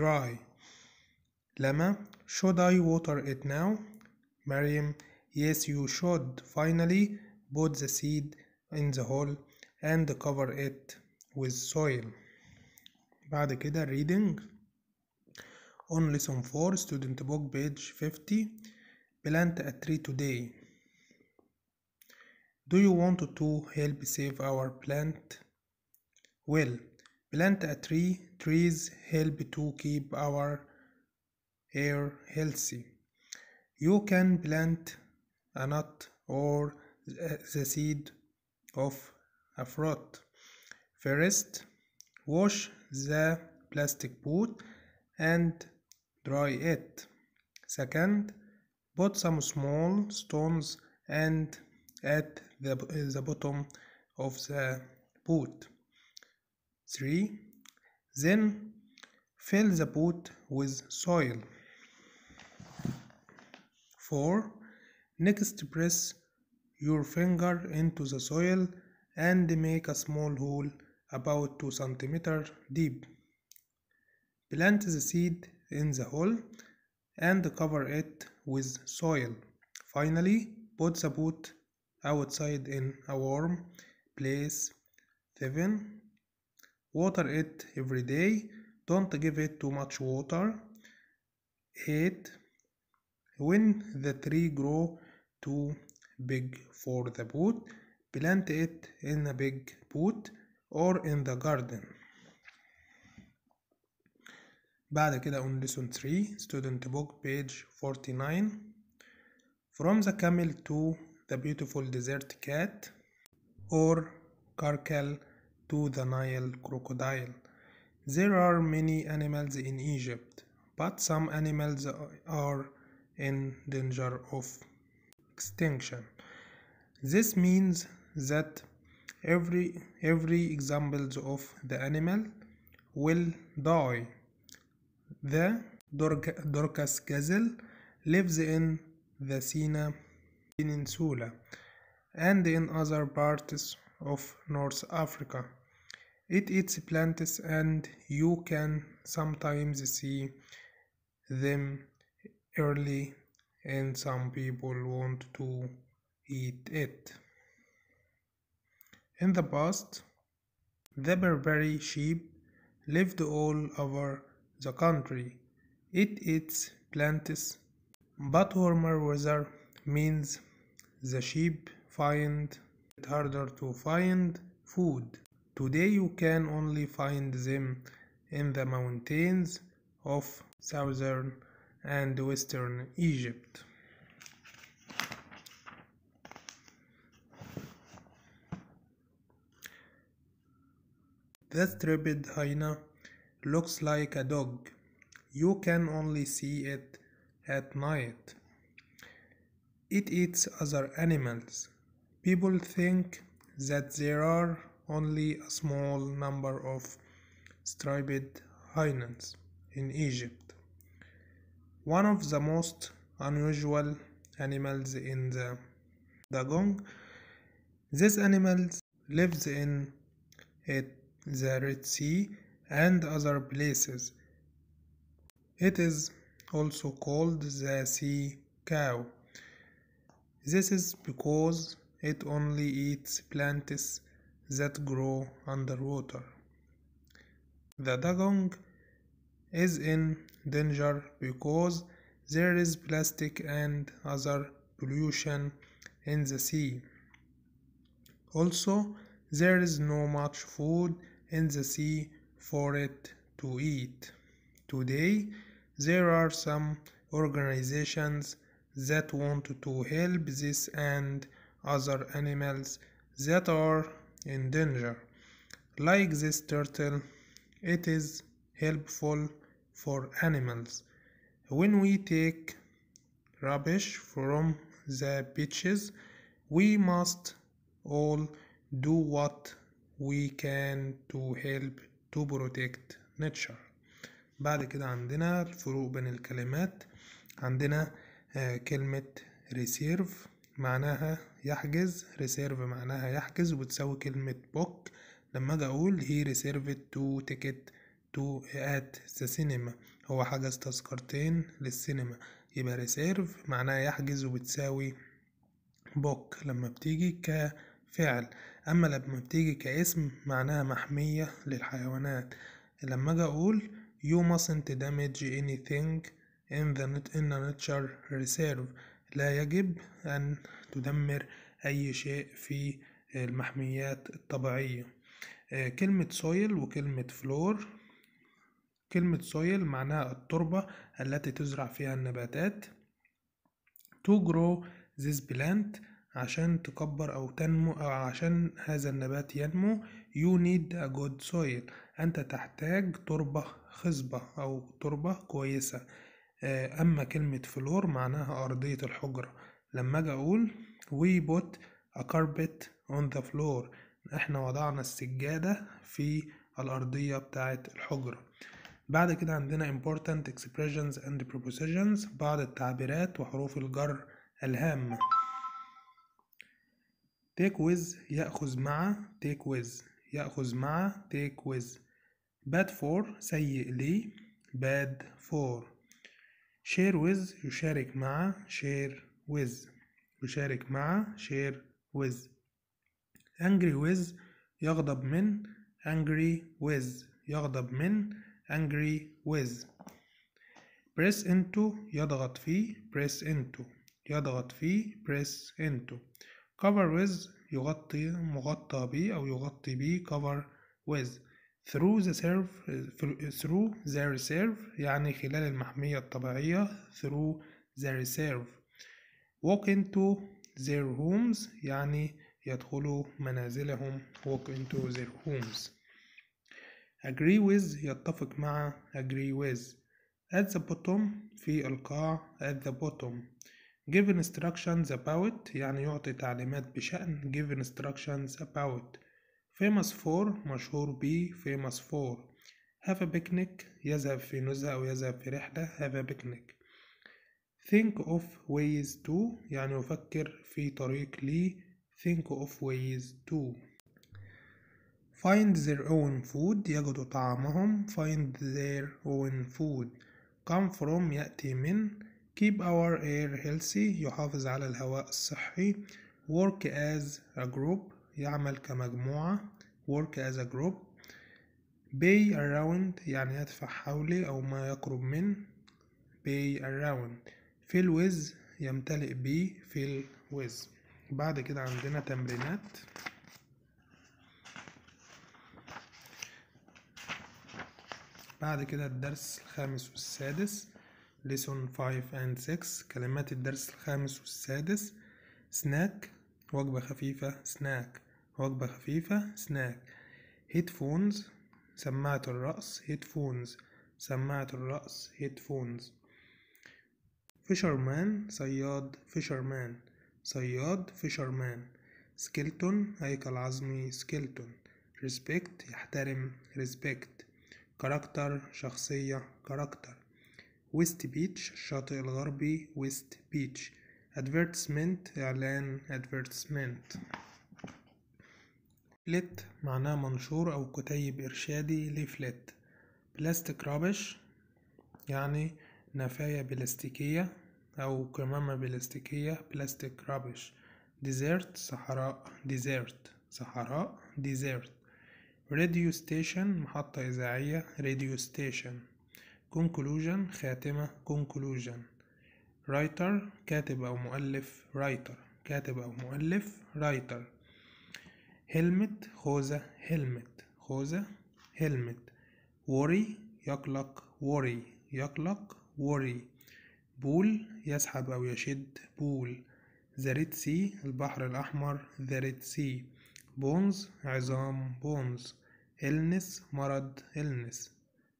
dry. Lama, should I water it now? Mariam, yes you should. Finally, put the seed in the hole and cover it with soil. بعد كده reading on lesson 4 student book page 50 Plant a tree today. Do you want to help save our planet? Well, plant a tree. Trees help to keep our air healthy. You can plant a nut or the seed of a fruit. First, wash the plastic pot and dry it. Second, Put some small stones and at the, the bottom of the pot. 3. Then fill the pot with soil. 4. Next press your finger into the soil and make a small hole about 2 cm deep. Plant the seed in the hole and cover it with soil. Finally, put the boot outside in a warm place. 7. Water it every day. Don't give it too much water. 8. When the tree grow too big for the boot, plant it in a big pot or in the garden. بعد كده on lesson 3 student book page 49 from the camel to the beautiful desert cat or Karkal to the Nile crocodile. There are many animals in Egypt, but some animals are in danger of extinction. This means that every every examples of the animal will die the Dorcas gazelle lives in the Sina Peninsula and in other parts of North Africa. It eats plants and you can sometimes see them early and some people want to eat it. In the past, the Barbary sheep lived all over the country. It eats plants, but warmer weather means the sheep find it harder to find food. Today you can only find them in the mountains of southern and western Egypt. That's Trepid Haina looks like a dog. You can only see it at night. It eats other animals. People think that there are only a small number of striped hyenas in Egypt. One of the most unusual animals in the Dagong. This animal lives in it, the Red Sea and other places. It is also called the sea cow. This is because it only eats plants that grow underwater. The dugong is in danger because there is plastic and other pollution in the sea. Also, there is no much food in the sea for it to eat. Today, there are some organizations that want to help this and other animals that are in danger. Like this turtle, it is helpful for animals. When we take rubbish from the beaches, we must all do what we can to help to protect nature بعد كده عندنا الفروق بين الكلمات عندنا آه، كلمة reserve معناها يحجز reserve معناها يحجز وتساوي كلمة book لما اجي اقول هي reserved تو ticket to at the cinema هو حجز تذكرتين للسينما يبقى ريسيرف معناها يحجز وبتساوي بوك لما بتيجي كفعل اما لما بتيجي كاسم معناها محمية للحيوانات لما اجي اقول you mustn't damage anything in the, in the nature reserve لا يجب أن تدمر أي شيء في المحميات الطبيعية آه، كلمة soil وكلمة floor كلمة soil معناها التربة التي تزرع فيها النباتات to grow this plant عشان تكبر أو تنمو أو عشان هذا النبات ينمو you need a good soil أنت تحتاج تربة خصبة أو تربة كويسة آه، أما كلمة فلور معناها أرضية الحجرة لما أجي أقول we put a carpet on the floor احنا وضعنا السجادة في الأرضية بتاعة الحجرة بعد كده عندنا important expressions and prepositions بعض التعبيرات وحروف الجر الهامة take with يأخذ مع take with يأخذ مع take with bad for سيء لي bad for share with يشارك مع share with يشارك مع share with angry with يغضب من angry with يغضب من angry with press into يضغط فيه press into يضغط فيه press into cover with يغطي مغطى به أو يغطي به cover with through the serve through the reserve يعني خلال المحمية الطبيعية through the reserve walk into their homes يعني يدخلوا منازلهم walk into their homes agree with يتفق مع agree with at the bottom في القاع at the bottom give instructions about يعني يعطي تعليمات بشأن give instructions about famous for مشهور ب famous for have a picnic يذهب في نزهة أو يذهب في رحلة have a picnic think of ways to يعني يفكر في طريق لي think of ways to find their own food يجدوا طعامهم find their own food come from يأتي من keep our air healthy يحافظ على الهواء الصحي work as a group يعمل كمجموعة work as a group pay around يعني يدفع حولي أو ما يقرب من pay around fill with يمتلئ ب fill with بعد كده عندنا تمرينات بعد كده الدرس الخامس والسادس lesson 5 and 6 كلمات الدرس الخامس والسادس snack وجبة خفيفة snack وجبة خفيفة snack headphones سماعة الرأس headphones سماعة الرأس headphones fisherman صياد fisherman صياد fisherman skeleton هيكل عظمي skeleton respect يحترم respect كاركتر شخصية كاركتر ويست بيتش الشاطئ الغربي ويست بيتش advertisement إعلان advertisement ليفلت معناه منشور أو كتيب إرشادي ليفلت بلاستيك رابش يعني نفاية بلاستيكية أو كمامة بلاستيكية بلاستيك رابش ديزرت صحراء ديزرت صحراء ديزرت راديو ستيشن محطة إذاعية راديو ستيشن conclusion خاتمة conclusion writer كاتب أو مؤلف writer كاتب أو مؤلف writer helmet خوذة helmet خوذة helmet worry يقلق worry يقلق worry بول يسحب أو يشد بول the red sea البحر الأحمر the red sea bones عظام bones illness مرض illness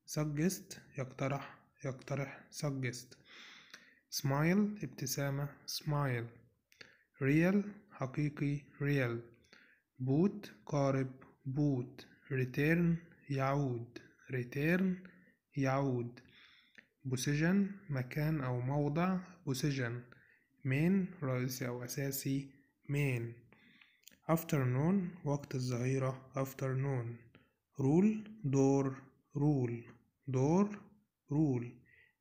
suggest يقترح يقترح suggest smile ابتسامة smile real حقيقي real boot قارب boot return يعود return يعود position مكان أو موضع position main رئيسي أو أساسي main afternoon وقت الظهيرة afternoon rule دور rule دور رول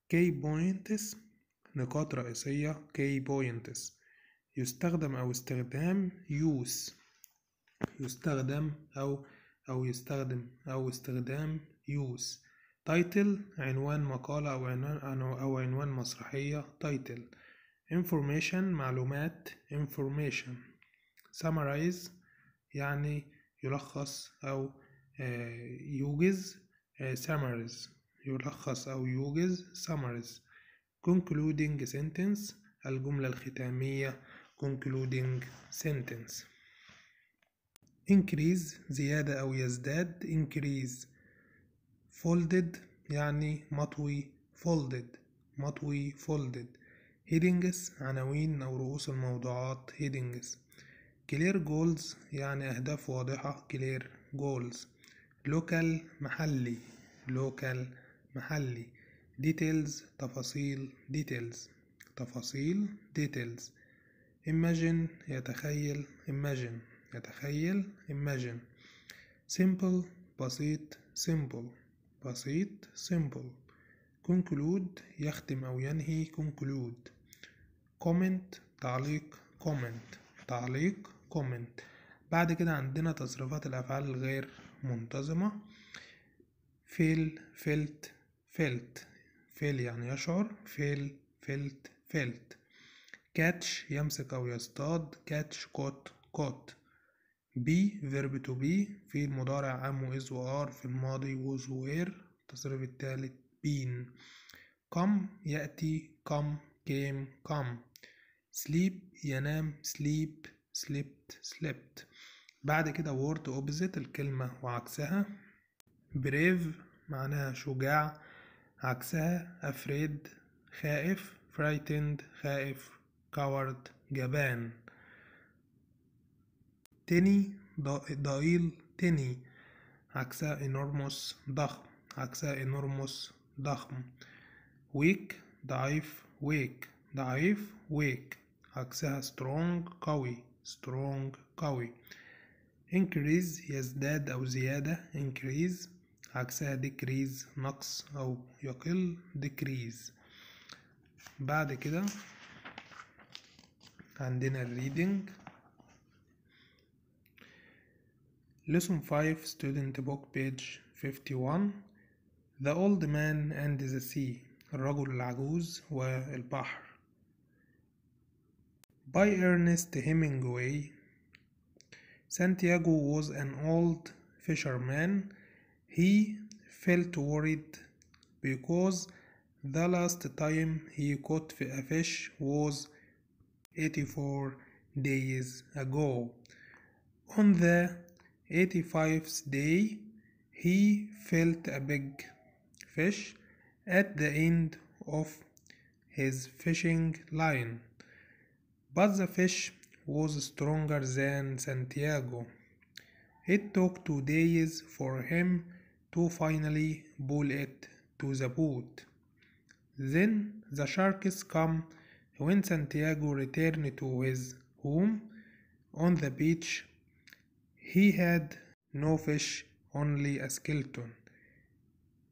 كي بوينتس نقاط رئيسية كي بوينتس يستخدم أو استخدام يوس يستخدم أو أو يستخدم أو استخدام يوس تايتل عنوان مقالة أو عنوان أو عنوان مسرحية تايتل information معلومات information summarize يعني يلخص أو آه، يوجز summaries يلخص أو يوجز summaries concluding sentence الجملة الختامية concluding sentence increase زيادة أو يزداد increase folded يعني مطوي folded مطوي folded headings عناوين أو رؤوس الموضوعات headings clear goals يعني أهداف واضحة clear goals لوكال محلي لوكال محلي ديتيلز تفاصيل ديتيلز تفاصيل ديتيلز imagine يتخيل imagine يتخيل إيماجين simple بسيط simple بسيط simple conclude يختم أو ينهي conclude كومنت تعليق كومنت تعليق كومنت بعد كده عندنا تصريفات الأفعال الغير منتظمة فيل فيلت فيلت فيل يعني يشعر فيل فيلت فيلت كاتش يمسك أو يصطاد كاتش كوت كوت بي فيرب تو بي في المضارع ام وإز وآر في الماضي ووز وير التصريف التالت بين كم يأتي كم كيم كم سليب ينام سليب سليبت سليبت بعد كده وورد اوبزيت الكلمة وعكسها بريف معناها شجاع عكسها افريد خائف frightened خائف coward جبان تني ضئيل تني عكسها enormous ضخم عكسها enormous ضخم weak ضعيف weak ضعيف weak عكسها strong قوي strong قوي increase يزداد أو زيادة increase عكسها decrease نقص أو يقل decrease بعد كده عندنا reading lesson 5 student book page 51 the old man and the sea الرجل العجوز والبحر by Ernest Hemingway Santiago was an old fisherman. He felt worried because the last time he caught a fish was 84 days ago. On the 85th day, he felt a big fish at the end of his fishing line, but the fish was stronger than Santiago. It took two days for him to finally pull it to the boat. Then the sharks come when Santiago returned to his home on the beach. He had no fish, only a skeleton.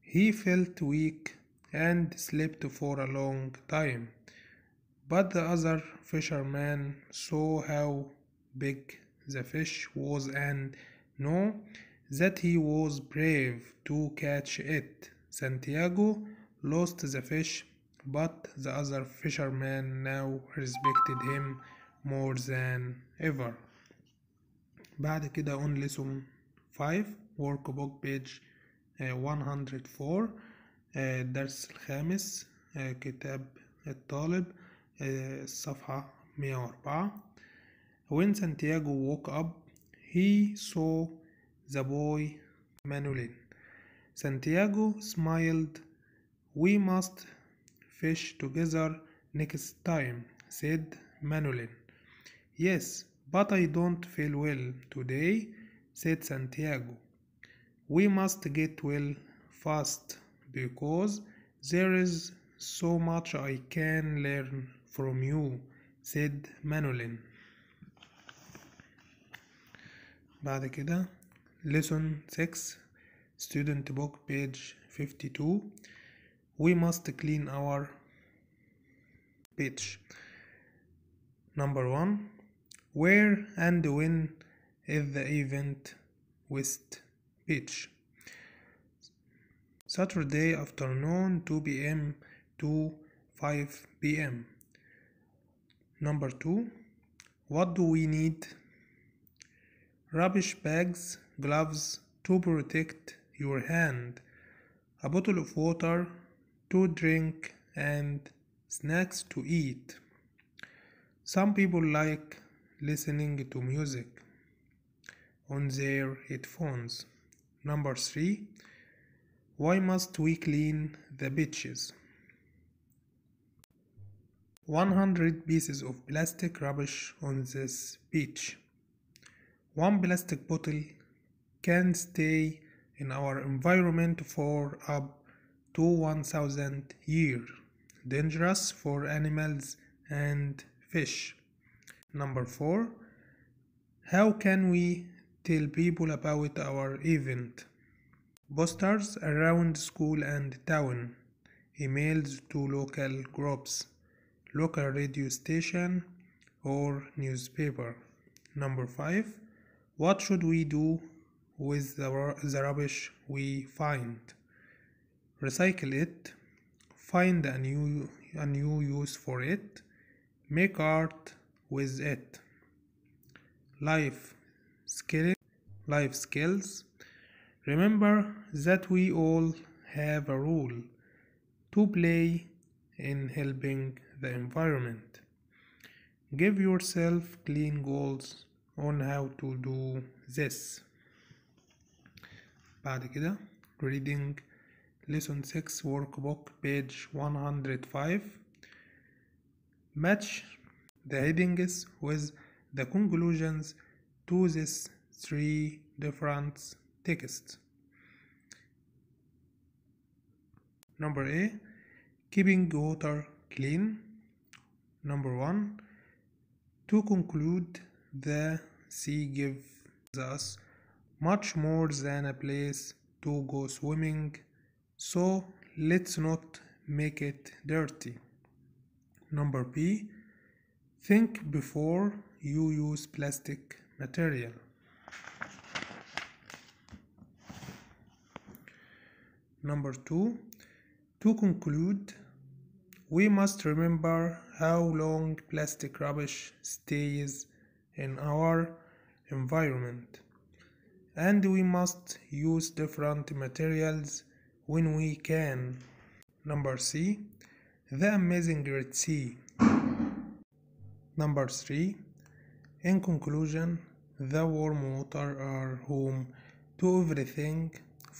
He felt weak and slept for a long time. But the other fisherman saw how big the fish was and knew that he was brave to catch it. Santiago lost the fish, but the other fisherman now respected him more than ever. بعد كده on lesson 5 workbook page 104 الدرس الخامس كتاب الطالب الصفحة 104 When Santiago woke up he saw the boy Manolin Santiago smiled We must fish together next time said Manolin Yes but I don't feel well today said Santiago We must get well fast because there is so much I can learn from you said Manolin بعد كده lesson 6 student book page 52 we must clean our page number 1 where and when is the event west beach saturday afternoon 2 p.m. to 5 p.m. Number two, what do we need? Rubbish bags, gloves to protect your hand, a bottle of water to drink, and snacks to eat. Some people like listening to music on their headphones. Number three, why must we clean the beaches? 100 pieces of plastic rubbish on this beach. One plastic bottle can stay in our environment for up to 1000 years. Dangerous for animals and fish. Number 4. How can we tell people about our event? Posters around school and town. Emails to local groups local radio station or newspaper. Number five, what should we do with the, the rubbish we find? Recycle it, find a new, a new use for it, make art with it. Life skill, life skills. Remember that we all have a role to play in helping the environment. Give yourself clean goals on how to do this. بعد كده reading lesson 6 workbook page 105 match the headings with the conclusions to these three different texts. Number A, keeping water clean. Number one, to conclude, the sea gives us much more than a place to go swimming, so let's not make it dirty. Number B, think before you use plastic material. Number two, to conclude, we must remember how long plastic rubbish stays in our environment and we must use different materials when we can. Number C The Amazing Red Sea. Number 3 In conclusion, the warm water are home to everything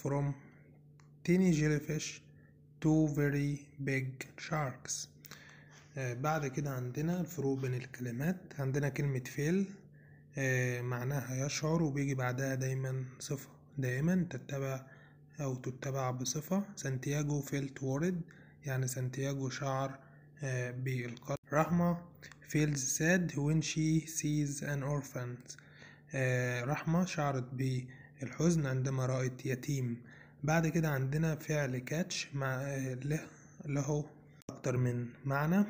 from tiny jellyfish to very big sharks. آه، بعد كده عندنا الفروق بين الكلمات عندنا كلمة فيل آه، معناها يشعر وبيجي بعدها دايما صفة دائما تتبع أو تتبع بصفة سانتياجو فيلت وورد يعني سانتياجو شعر آه، بالقلب رحمة فيلز ساد when she sees an orphan رحمة شعرت بالحزن عندما رأت يتيم بعد كده عندنا فعل كاتش مع له له أكتر من معنى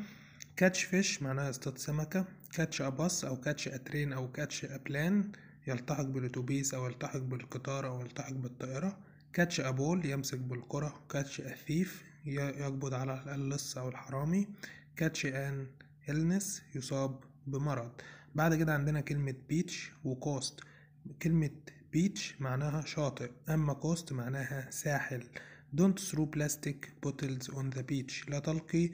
كاتش فيش معناها اصطاد سمكة كاتش أباص أو كاتش أترين أو كاتش أبلان يلتحق بالأتوبيس أو يلتحق بالقطار أو يلتحق بالطائرة كاتش أبول يمسك بالكرة كاتش أثيف يقبض على اللص أو الحرامي كاتش أن إلنس يصاب بمرض بعد كده عندنا كلمة بيتش وكوست كلمة بيتش معناها شاطئ أما كوست معناها ساحل don't throw plastic bottles on the beach لا تلقي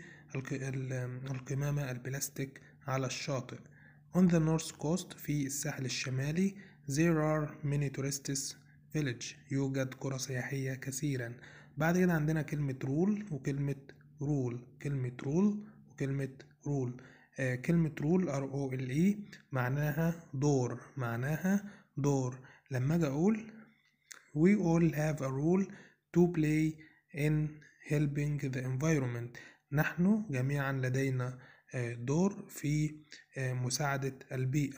القمامة البلاستيك على الشاطئ on the north coast في الساحل الشمالي there are many tourists village يوجد قرى سياحية كثيرا بعد كده عندنا كلمة رول وكلمة رول كلمة رول وكلمة رول آه كلمة رول ار او ال اي معناها دور معناها دور لما اجي اقول we all have a rule to play in helping the environment نحن جميعا لدينا آه، دور في آه، مساعدة البيئة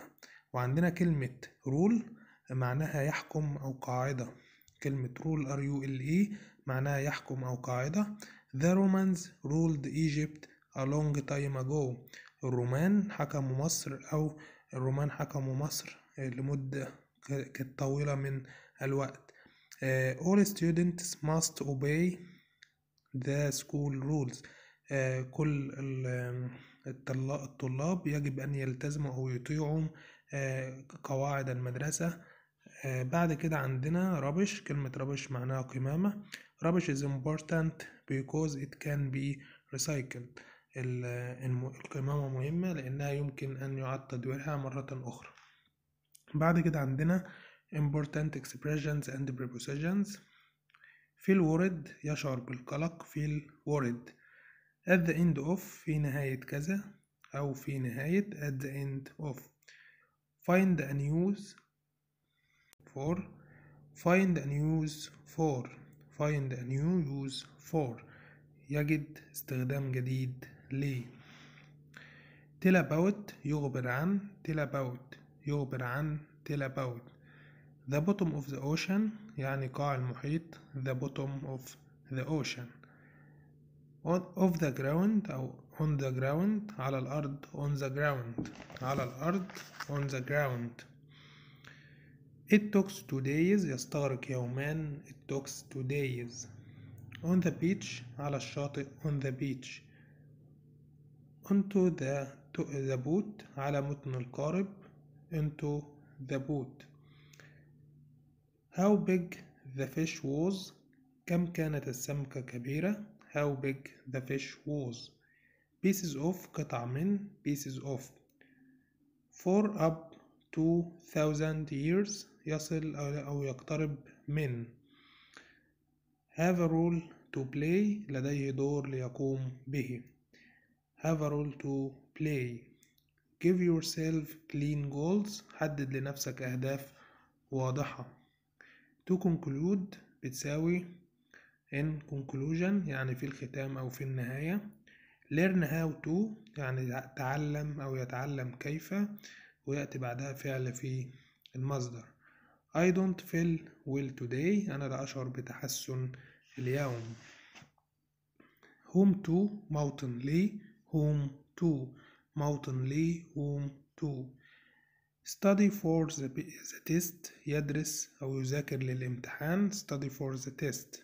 وعندنا كلمة rule معناها يحكم أو قاعدة كلمة rule r u l e معناها يحكم أو قاعدة the Romans ruled Egypt a long time ago الرومان حكموا مصر أو الرومان حكموا مصر آه، لمدة طويلة من الوقت Uh, all students must obey the school rules. Uh, كل الطلاب يجب أن يلتزموا أو يطيعوا uh, قواعد المدرسة. Uh, بعد كده عندنا rubbish كلمة rubbish معناها قمامة. rubbish is important because it can be recycled. القمامة مهمة لأنها يمكن أن يعاد تدويرها مرة أخرى. بعد كده عندنا important expressions and prepositions في الورد يشعر بالقلق في الورد at the end of في نهاية كذا أو في نهاية at the end of find a news for find a news for find a new use for يجد استخدام جديد ليه tell about يخبر عن tell about يخبر عن tell about The bottom of the ocean يعني قاع المحيط the bottom of the ocean on, of the ground أو on the ground على الأرض on the ground على الأرض on the ground It takes two days يستغرق يومان It takes two days On the beach على الشاطئ on the beach Onto the, the boat على متن القارب Into the boat How big the fish was كم كانت السمكة كبيرة How big the fish was Pieces of قطع من Pieces of For up to thousand years يصل أو يقترب من Have a role to play لديه دور ليقوم به Have a role to play Give yourself clean goals حدد لنفسك أهداف واضحة تو conclude بتساوي in conclusion يعني في الختام أو في النهاية learn how to يعني تعلم أو يتعلم كيف ويأتي بعدها فعل في المصدر I don't feel well today أنا لا أشعر بتحسن اليوم home to mountain لي home to mountain لي home to study for the, test يدرس أو يذاكر للامتحان study for the test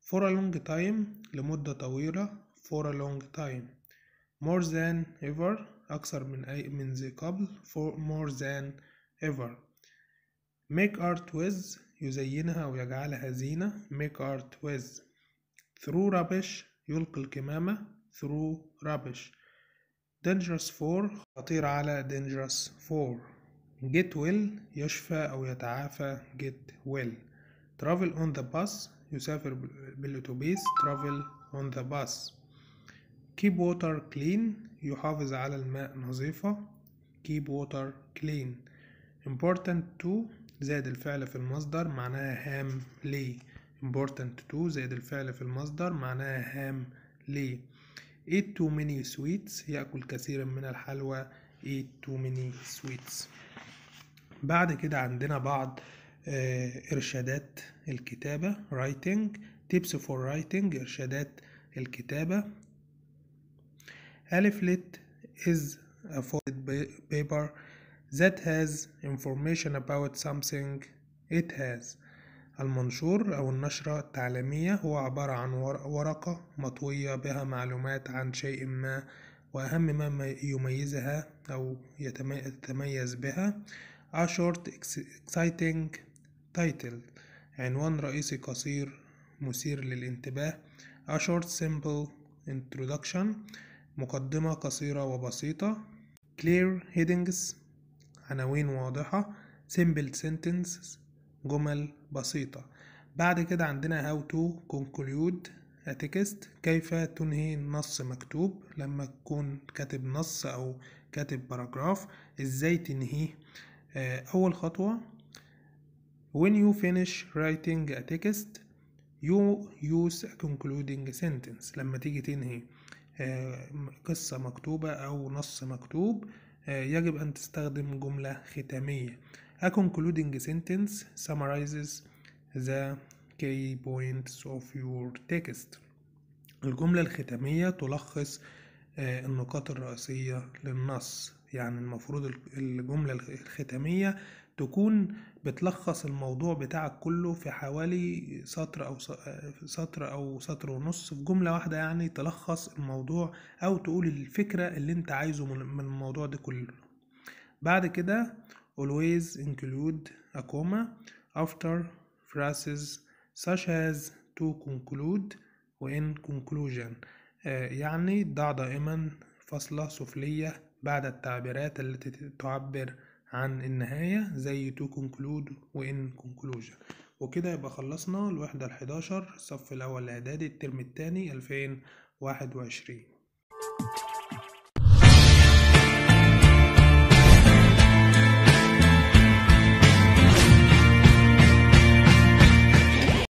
for a long time لمدة طويلة for a long time more than ever أكثر من أي من ذي قبل for more than ever make art with يزينها أو يجعلها زينة make art with through rubbish يلقي الكمامة through rubbish dangerous for خطير على dangerous for get well يشفى أو يتعافى get well travel on the bus يسافر بالأتوبيس travel on the bus keep water clean يحافظ على الماء نظيفة keep water clean important to زائد الفعل في المصدر معناها هام لي important to زائد الفعل في المصدر معناها هام لي eat too many sweets يأكل كثيرا من الحلوى eat too many sweets بعد كده عندنا بعض آه، إرشادات الكتابة writing tips for writing إرشادات الكتابة الف لت is a folded paper that has information about something it has المنشور أو النشرة التعليمية هو عبارة عن ورقة مطوية بها معلومات عن شيء ما وأهم ما يميزها أو يتميز بها A Short Exciting Title عنوان رئيسي قصير مثير للانتباه A Short Simple Introduction مقدمة قصيرة وبسيطة Clear Headings عناوين واضحة Simple Sentences جمل بسيطة بعد كده عندنا How to Conclude A Text كيف تنهي نص مكتوب لما تكون كاتب نص أو كاتب باراجراف ازاي تنهيه أول خطوة when you finish writing a text you use a concluding sentence لما تيجي تنهي قصة مكتوبة أو نص مكتوب يجب أن تستخدم جملة ختامية A concluding sentence summarizes the key points of your text الجملة الختامية تلخص النقاط الرئيسية للنص يعني المفروض الجملة الختامية تكون بتلخص الموضوع بتاعك كله في حوالي سطر أو سطر أو سطر ونص في جملة واحدة يعني تلخص الموضوع أو تقول الفكرة اللي أنت عايزه من الموضوع ده كله بعد كده always include a comma after phrases such as to conclude وان conclusion آه، يعني ضع دائما فاصلة سفلية بعد التعبيرات التي تعبر عن النهاية زي to conclude و in conclusion وكده يبقى خلصنا الوحدة الحداشر الصف الأول الإعدادي الترم التاني ألفين واحد وعشرين